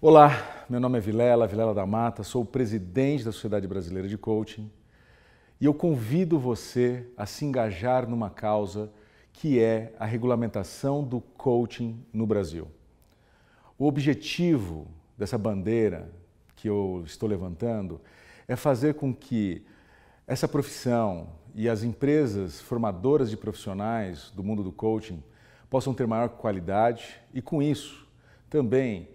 Olá, meu nome é Vilela, Vilela da Mata, sou o presidente da Sociedade Brasileira de Coaching e eu convido você a se engajar numa causa que é a regulamentação do coaching no Brasil. O objetivo dessa bandeira que eu estou levantando é fazer com que essa profissão e as empresas formadoras de profissionais do mundo do coaching possam ter maior qualidade e, com isso, também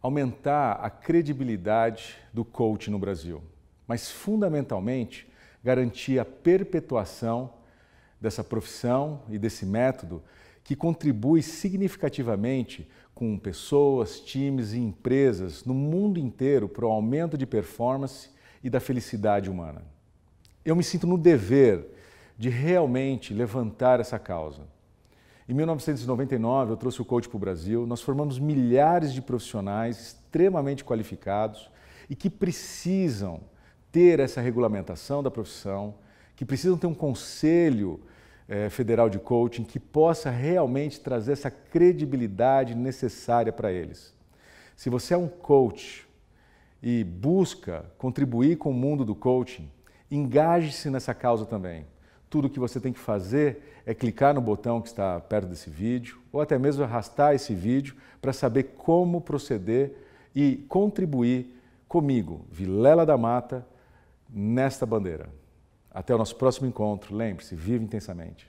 aumentar a credibilidade do coach no Brasil, mas fundamentalmente garantir a perpetuação dessa profissão e desse método que contribui significativamente com pessoas, times e empresas no mundo inteiro para o aumento de performance e da felicidade humana. Eu me sinto no dever de realmente levantar essa causa. Em 1999, eu trouxe o coach para o Brasil. Nós formamos milhares de profissionais extremamente qualificados e que precisam ter essa regulamentação da profissão, que precisam ter um conselho eh, federal de coaching que possa realmente trazer essa credibilidade necessária para eles. Se você é um coach e busca contribuir com o mundo do coaching, engaje-se nessa causa também. Tudo o que você tem que fazer é clicar no botão que está perto desse vídeo ou até mesmo arrastar esse vídeo para saber como proceder e contribuir comigo, Vilela da Mata, nesta bandeira. Até o nosso próximo encontro. Lembre-se, viva intensamente.